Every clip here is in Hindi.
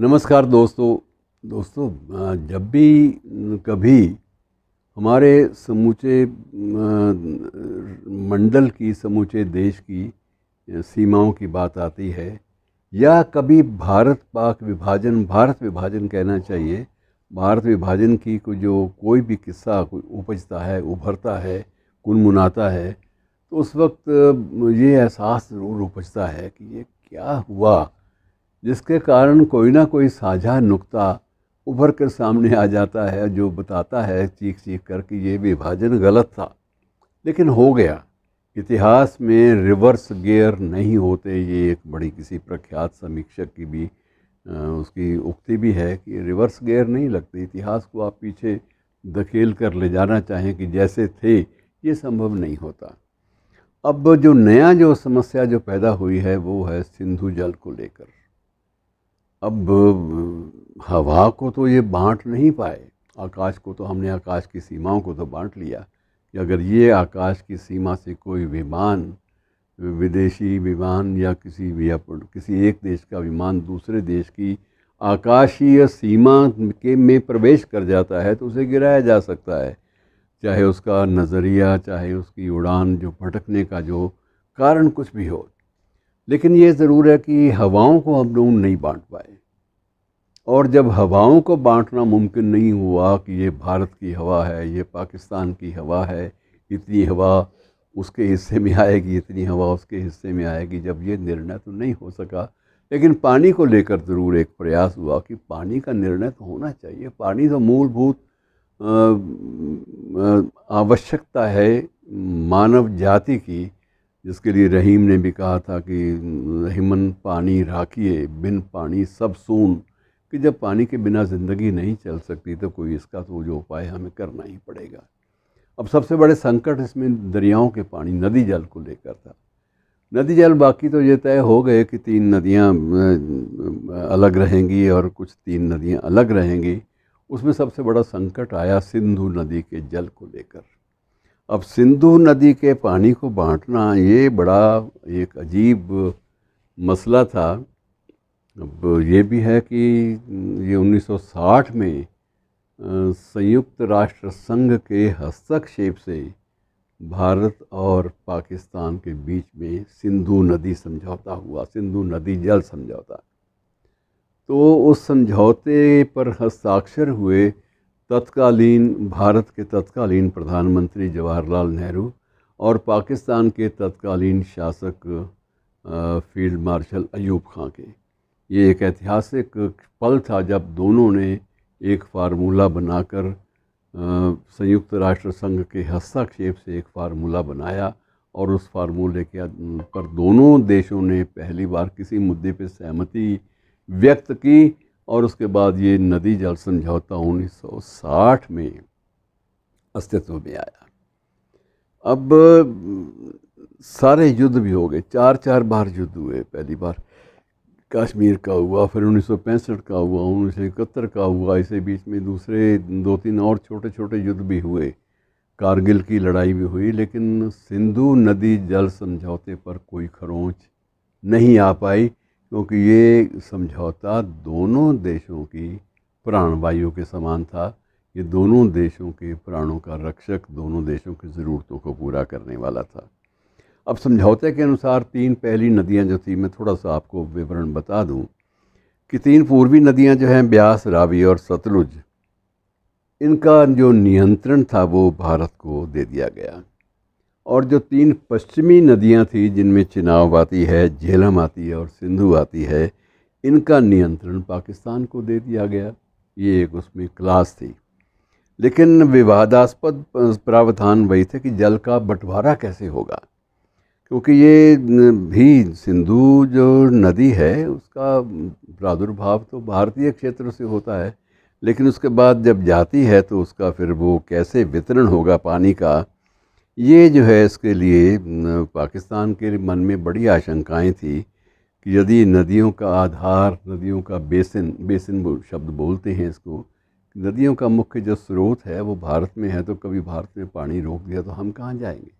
नमस्कार दोस्तों दोस्तों जब भी कभी हमारे समूचे मंडल की समूचे देश की सीमाओं की बात आती है या कभी भारत पाक विभाजन भारत विभाजन कहना चाहिए भारत विभाजन की को जो कोई भी किस्सा कोई उपजता है उभरता है गुनमुनाता है तो उस वक्त ये एहसास ज़रूर उपजता है कि ये क्या हुआ जिसके कारण कोई ना कोई साझा नुक्ता उभर कर सामने आ जाता है जो बताता है चीख चीख कर कि ये विभाजन गलत था लेकिन हो गया इतिहास में रिवर्स गियर नहीं होते ये एक बड़ी किसी प्रख्यात समीक्षक की भी उसकी उक्ति भी है कि रिवर्स गेयर नहीं लगते इतिहास को आप पीछे धकेल कर ले जाना चाहें कि जैसे थे ये संभव नहीं होता अब जो नया जो समस्या जो पैदा हुई है वो है सिंधु जल को लेकर अब हवा को तो ये बांट नहीं पाए आकाश को तो हमने आकाश की सीमाओं को तो बांट लिया कि अगर ये आकाश की सीमा से कोई विमान विदेशी विमान या किसी भी किसी एक देश का विमान दूसरे देश की आकाशीय सीमा के में प्रवेश कर जाता है तो उसे गिराया जा सकता है चाहे उसका नज़रिया चाहे उसकी उड़ान जो भटकने का जो कारण कुछ भी हो लेकिन ये ज़रूर है कि हवाओं को हम लोग नहीं बांट पाए और जब हवाओं को बांटना मुमकिन नहीं हुआ कि ये भारत की हवा है ये पाकिस्तान की हवा है इतनी हवा उसके हिस्से में आएगी इतनी हवा उसके हिस्से में आएगी जब ये निर्णय तो नहीं हो सका लेकिन पानी को लेकर ज़रूर एक प्रयास हुआ कि पानी का निर्णय तो होना चाहिए पानी तो मूलभूत आवश्यकता है मानव जाति की जिसके लिए रहीम ने भी कहा था कि रहीमन पानी राखिए बिन पानी सब सून कि जब पानी के बिना ज़िंदगी नहीं चल सकती तो कोई इसका तो जो उपाय हमें करना ही पड़ेगा अब सबसे बड़े संकट इसमें दरियाओं के पानी नदी जल को लेकर था नदी जल बाकी तो ये तय हो गए कि तीन नदियाँ अलग रहेंगी और कुछ तीन नदियाँ अलग रहेंगी उसमें सबसे बड़ा संकट आया सिंधु नदी के जल को लेकर अब सिंधु नदी के पानी को बांटना ये बड़ा एक अजीब मसला था अब ये भी है कि ये 1960 में संयुक्त राष्ट्र संघ के हस्तक्षेप से भारत और पाकिस्तान के बीच में सिंधु नदी समझौता हुआ सिंधु नदी जल समझौता तो उस समझौते पर हस्ताक्षर हुए तत्कालीन भारत के तत्कालीन प्रधानमंत्री जवाहरलाल नेहरू और पाकिस्तान के तत्कालीन शासक फील्ड मार्शल अयूब खां के ये एक ऐतिहासिक पल था जब दोनों ने एक फार्मूला बनाकर संयुक्त राष्ट्र संघ के हस्तक्षेप से एक फार्मूला बनाया और उस फार्मूले के पर दोनों देशों ने पहली बार किसी मुद्दे पर सहमति व्यक्त की और उसके बाद ये नदी जल समझौता 1960 में अस्तित्व में आया अब सारे युद्ध भी हो गए चार चार बार युद्ध हुए पहली बार कश्मीर का हुआ फिर उन्नीस का हुआ उन्नीस का हुआ इसी बीच में दूसरे दो तीन और छोटे छोटे युद्ध भी हुए कारगिल की लड़ाई भी हुई लेकिन सिंधु नदी जल समझौते पर कोई खरोंच नहीं आ पाई क्योंकि ये समझौता दोनों देशों की प्राणवायु के समान था ये दोनों देशों के प्राणों का रक्षक दोनों देशों की ज़रूरतों को पूरा करने वाला था अब समझौते के अनुसार तीन पहली नदियां जो थी मैं थोड़ा सा आपको विवरण बता दूं कि तीन पूर्वी नदियां जो हैं ब्यास रावी और सतलुज इनका जो नियंत्रण था वो भारत को दे दिया गया और जो तीन पश्चिमी नदियाँ थी जिनमें चिनाव आती है झेलम आती है और सिंधु आती है इनका नियंत्रण पाकिस्तान को दे दिया गया ये एक उसमें क्लास थी लेकिन विवादास्पद प्रावधान वही थे कि जल का बंटवारा कैसे होगा क्योंकि ये भी सिंधु जो नदी है उसका प्रादुर्भाव तो भारतीय क्षेत्र से होता है लेकिन उसके बाद जब जाती है तो उसका फिर वो कैसे वितरण होगा पानी का ये जो है इसके लिए पाकिस्तान के मन में बड़ी आशंकाएं थी कि यदि नदियों का आधार नदियों का बेसिन बेसिन शब्द बोलते हैं इसको नदियों का मुख्य जो स्रोत है वो भारत में है तो कभी भारत में पानी रोक दिया तो हम कहाँ जाएंगे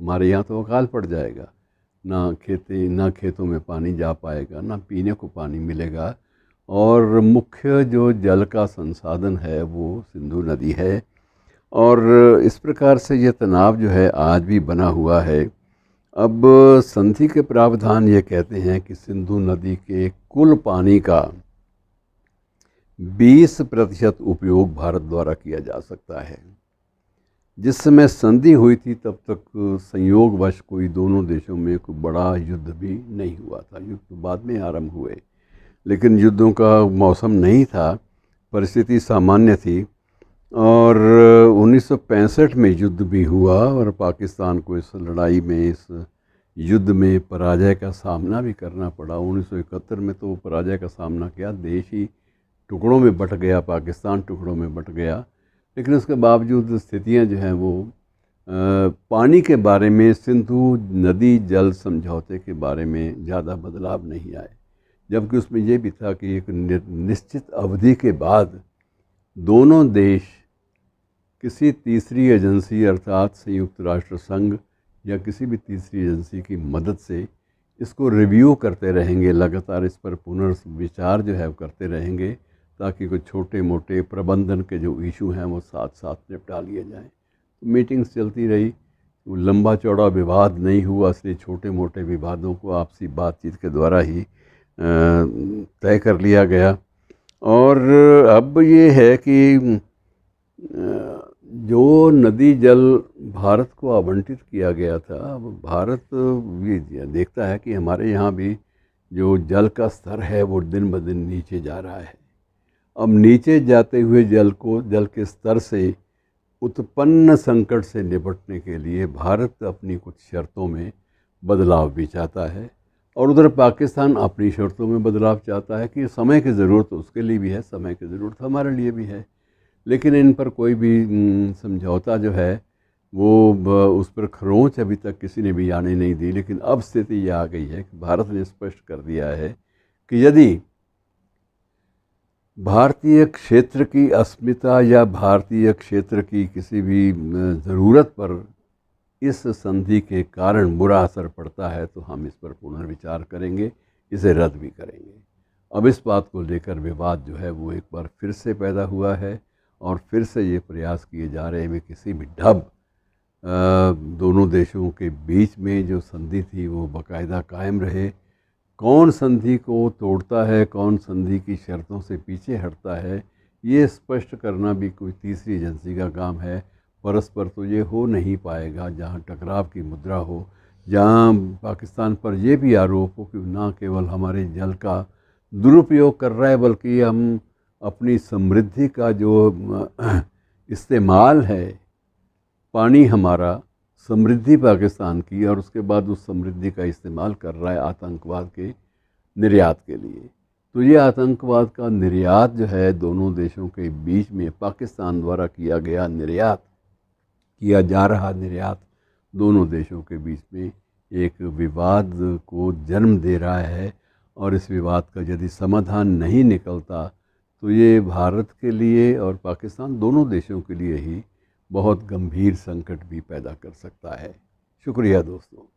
हमारे यहाँ तो अकाल पड़ जाएगा ना खेती ना खेतों में पानी जा पाएगा ना पीने को पानी मिलेगा और मुख्य जो जल का संसाधन है वो सिंधु नदी है और इस प्रकार से ये तनाव जो है आज भी बना हुआ है अब संधि के प्रावधान ये कहते हैं कि सिंधु नदी के कुल पानी का 20 प्रतिशत उपयोग भारत द्वारा किया जा सकता है जिस समय संधि हुई थी तब तक संयोगवश कोई दोनों देशों में कोई बड़ा युद्ध भी नहीं हुआ था युद्ध तो बाद में आरंभ हुए लेकिन युद्धों का मौसम नहीं था परिस्थिति सामान्य थी और 1965 में युद्ध भी हुआ और पाकिस्तान को इस लड़ाई में इस युद्ध में पराजय का सामना भी करना पड़ा 1971 में तो पराजय का सामना किया देश ही टुकड़ों में बट गया पाकिस्तान टुकड़ों में बट गया लेकिन उसके बावजूद स्थितियां जो हैं वो आ, पानी के बारे में सिंधु नदी जल समझौते के बारे में ज़्यादा बदलाव नहीं आए जबकि उसमें यह भी था कि एक निश्चित अवधि के बाद दोनों देश किसी तीसरी एजेंसी अर्थात संयुक्त राष्ट्र संघ या किसी भी तीसरी एजेंसी की मदद से इसको रिव्यू करते रहेंगे लगातार इस पर पुनर्विचार जो है वो करते रहेंगे ताकि कुछ छोटे मोटे प्रबंधन के जो इशू हैं वो साथ साथ निपटा लिए जाएँ तो मीटिंग्स चलती रही तो लंबा चौड़ा विवाद नहीं हुआ इसलिए छोटे मोटे विवादों को आपसी बातचीत के द्वारा ही तय कर लिया गया और अब ये है कि जो नदी जल भारत को आवंटित किया गया था अब भारत ये देखता है कि हमारे यहाँ भी जो जल का स्तर है वो दिन ब दिन नीचे जा रहा है अब नीचे जाते हुए जल को जल के स्तर से उत्पन्न संकट से निपटने के लिए भारत अपनी कुछ शर्तों में बदलाव भी चाहता है और उधर पाकिस्तान अपनी शर्तों में बदलाव चाहता है कि समय की ज़रूरत उसके लिए भी है समय की ज़रूरत हमारे लिए भी है लेकिन इन पर कोई भी समझौता जो है वो उस पर खरोंच अभी तक किसी ने भी आने नहीं दी लेकिन अब स्थिति यह आ गई है कि भारत ने स्पष्ट कर दिया है कि यदि भारतीय क्षेत्र की अस्मिता या भारतीय क्षेत्र की किसी भी ज़रूरत पर इस संधि के कारण बुरा असर पड़ता है तो हम इस पर पुनर्विचार करेंगे इसे रद्द भी करेंगे अब इस बात को लेकर विवाद जो है वो एक बार फिर से पैदा हुआ है और फिर से ये प्रयास किए जा रहे हैं किसी भी ढब दोनों देशों के बीच में जो संधि थी वो बाकायदा कायम रहे कौन संधि को तोड़ता है कौन संधि की शर्तों से पीछे हटता है ये स्पष्ट करना भी कोई तीसरी एजेंसी का काम है परस्पर तो ये हो नहीं पाएगा जहाँ टकराव की मुद्रा हो जहाँ पाकिस्तान पर यह भी आरोप हो कि ना केवल हमारे जल का दुरुपयोग कर रहा है बल्कि हम अपनी समृद्धि का जो इस्तेमाल है पानी हमारा समृद्धि पाकिस्तान की और उसके बाद उस समृद्धि का इस्तेमाल कर रहा है आतंकवाद के निर्यात के लिए तो ये आतंकवाद का निर्यात जो है दोनों देशों के बीच में पाकिस्तान द्वारा किया गया निर्यात किया जा रहा निर्यात दोनों देशों के बीच में एक विवाद को जन्म दे रहा है और इस विवाद का यदि समाधान नहीं निकलता तो ये भारत के लिए और पाकिस्तान दोनों देशों के लिए ही बहुत गंभीर संकट भी पैदा कर सकता है शुक्रिया दोस्तों